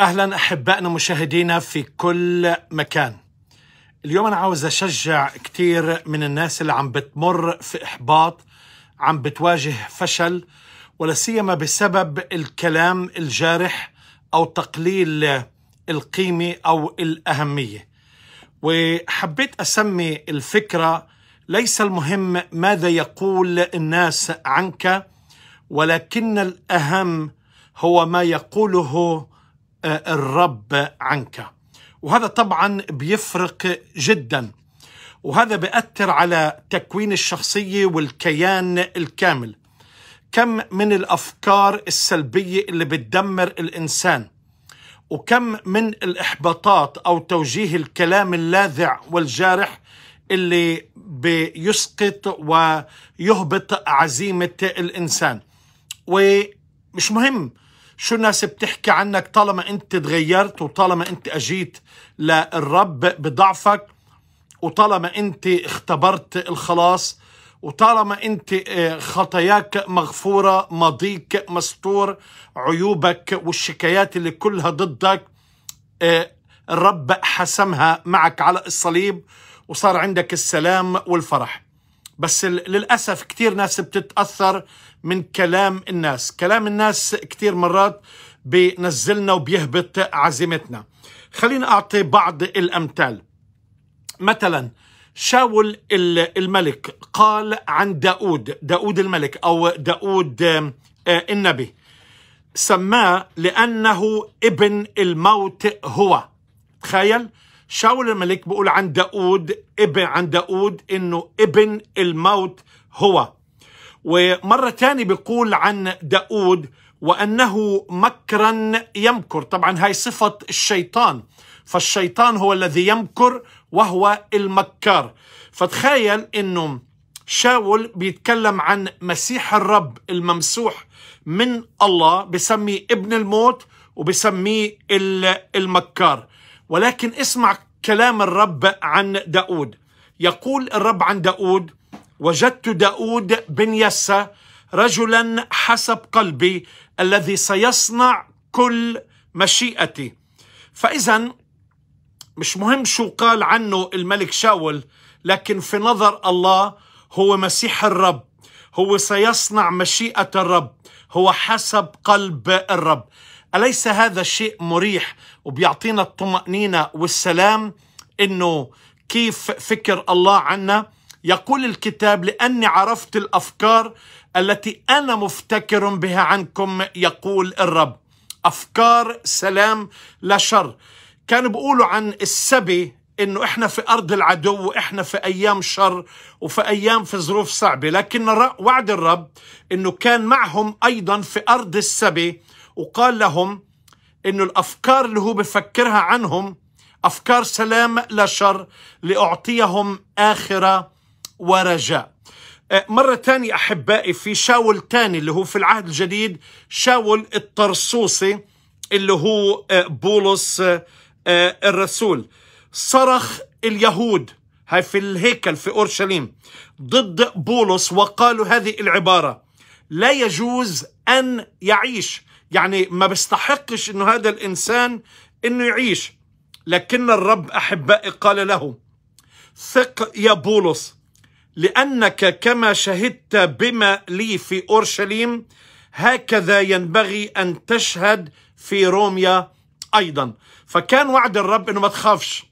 اهلا احبائنا مشاهدينا في كل مكان اليوم انا عاوز اشجع كتير من الناس اللي عم بتمر في احباط عم بتواجه فشل ولا سيما بسبب الكلام الجارح او تقليل القيمه او الاهميه وحبيت اسمي الفكره ليس المهم ماذا يقول الناس عنك ولكن الاهم هو ما يقوله الرب عنك وهذا طبعا بيفرق جدا وهذا بيأثر على تكوين الشخصية والكيان الكامل كم من الأفكار السلبية اللي بتدمر الإنسان وكم من الإحباطات أو توجيه الكلام اللاذع والجارح اللي بيسقط ويهبط عزيمة الإنسان ومش مهم شو الناس بتحكي عنك طالما انت تغيرت وطالما انت اجيت للرب بضعفك وطالما انت اختبرت الخلاص وطالما انت آه، خطاياك مغفوره ماضيك مستور عيوبك والشكايات اللي كلها ضدك آه، الرب حسمها معك على الصليب وصار عندك السلام والفرح بس للأسف كثير ناس بتتأثر من كلام الناس كلام الناس كثير مرات بنزلنا وبيهبط عزيمتنا خلينا أعطي بعض الأمثال مثلا شاول الملك قال عن داود داود الملك أو داود آه، النبي سماه لأنه ابن الموت هو تخيل شاول الملك بيقول عن داود ابن عن داود انه ابن الموت هو ومرة ثانيه بيقول عن داود وأنه مكرا يمكر طبعا هاي صفة الشيطان فالشيطان هو الذي يمكر وهو المكار فتخيل أنه شاول بيتكلم عن مسيح الرب الممسوح من الله بسميه ابن الموت وبسميه المكار ولكن اسمع كلام الرب عن داود يقول الرب عن داود وجدت داود بن يسى رجلا حسب قلبي الذي سيصنع كل مشيئتي فإذا مش مهم شو قال عنه الملك شاول لكن في نظر الله هو مسيح الرب هو سيصنع مشيئة الرب هو حسب قلب الرب أليس هذا الشيء مريح وبيعطينا الطمأنينة والسلام إنه كيف فكر الله عنا يقول الكتاب لأني عرفت الأفكار التي أنا مفتكر بها عنكم يقول الرب أفكار سلام لا شر كانوا بيقولوا عن السبي انه احنا في ارض العدو واحنا في ايام شر وفي ايام في ظروف صعبه لكن وعد الرب انه كان معهم ايضا في ارض السبي وقال لهم انه الافكار اللي هو بفكرها عنهم افكار سلام لا شر لاعطيهم اخره ورجاء أه، مرة تانية أحبائي في شاول تاني اللي هو في العهد الجديد شاول الطرسوسي اللي هو أه، بولس أه، الرسول صرخ اليهود هاي في الهيكل في أورشليم ضد بولس وقالوا هذه العبارة لا يجوز أن يعيش يعني ما بيستحقش انه هذا الانسان انه يعيش لكن الرب احبائي قال له ثق يا بولس لانك كما شهدت بما لي في اورشليم هكذا ينبغي ان تشهد في روميا ايضا فكان وعد الرب انه ما تخافش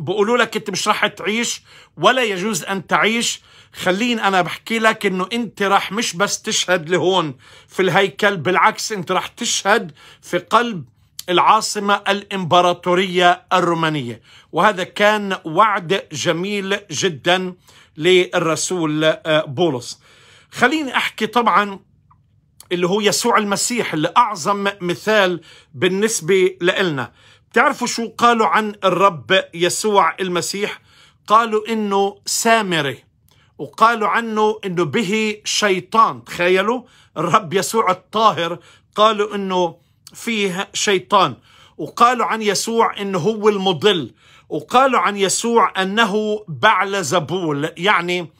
بقولوا لك انت مش رح تعيش ولا يجوز ان تعيش خليني انا بحكي لك انه انت رح مش بس تشهد لهون في الهيكل بالعكس انت رح تشهد في قلب العاصمة الإمبراطورية الرومانية وهذا كان وعد جميل جدا للرسول آه، بولس خليني أحكي طبعا اللي هو يسوع المسيح اللي أعظم مثال بالنسبة لنا تعرفوا شو قالوا عن الرب يسوع المسيح قالوا انه سامري وقالوا عنه انه به شيطان تخيلوا الرب يسوع الطاهر قالوا انه فيه شيطان وقالوا عن يسوع انه هو المضل وقالوا عن يسوع انه بعل زبول يعني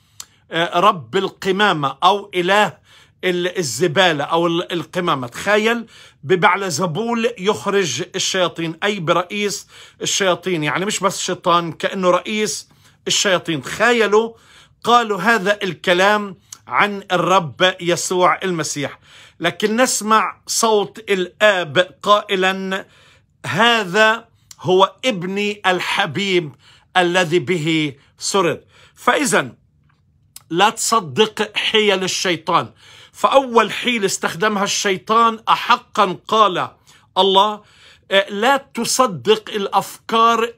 آه، رب القمامه او اله الزبالة أو القمامة تخيل ببعل زبول يخرج الشياطين أي برئيس الشياطين يعني مش بس شيطان كأنه رئيس الشياطين تخيلوا قالوا هذا الكلام عن الرب يسوع المسيح لكن نسمع صوت الآب قائلا هذا هو ابني الحبيب الذي به سرر فإذا لا تصدق حيل الشيطان فأول حيل استخدمها الشيطان أحقا قال الله آه، لا تصدق الأفكار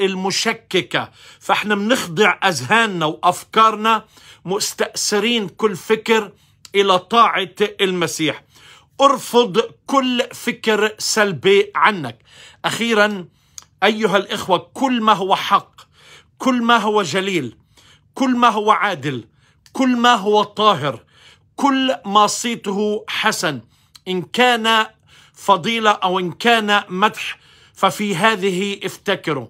المشككة فإحنا بنخضع أذهاننا وأفكارنا مستأثرين كل فكر إلى طاعة المسيح ارفض كل فكر سلبي عنك أخيرا أيها الإخوة كل ما هو حق كل ما هو جليل كل ما هو عادل كل ما هو طاهر كل ما صيته حسن إن كان فضيلة أو إن كان مدح ففي هذه افتكروا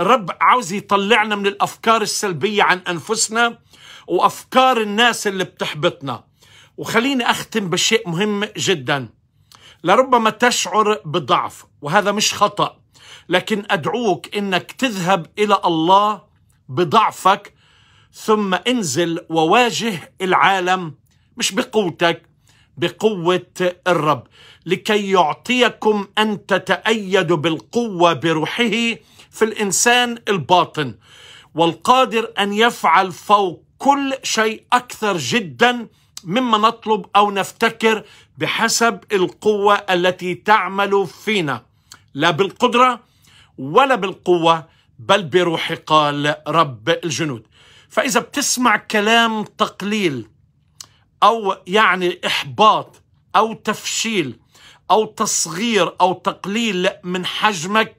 الرب عاوز يطلعنا من الأفكار السلبية عن أنفسنا وأفكار الناس اللي بتحبطنا وخليني أختم بشيء مهم جدا لربما تشعر بضعف وهذا مش خطأ لكن أدعوك إنك تذهب إلى الله بضعفك ثم انزل وواجه العالم مش بقوتك بقوة الرب لكي يعطيكم أن تتأيدوا بالقوة بروحه في الإنسان الباطن والقادر أن يفعل فوق كل شيء أكثر جدا مما نطلب أو نفتكر بحسب القوة التي تعمل فينا لا بالقدرة ولا بالقوة بل بروح قال رب الجنود فإذا بتسمع كلام تقليل أو يعني إحباط أو تفشيل أو تصغير أو تقليل من حجمك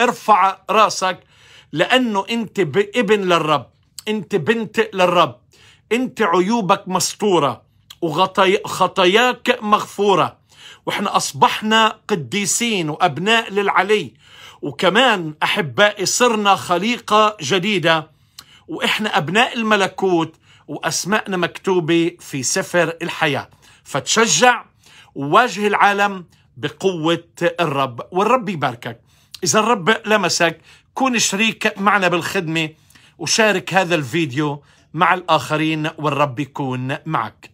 ارفع راسك لأنه أنت ابن للرب أنت بنت للرب أنت عيوبك مستورة وخطاياك مغفورة وإحنا أصبحنا قديسين وأبناء للعلي وكمان أحبائي صرنا خليقة جديدة وإحنا أبناء الملكوت وأسماءنا مكتوبة في سفر الحياة فتشجع وواجه العالم بقوة الرب والرب يباركك إذا الرب لمسك كون شريك معنا بالخدمة وشارك هذا الفيديو مع الآخرين والرب يكون معك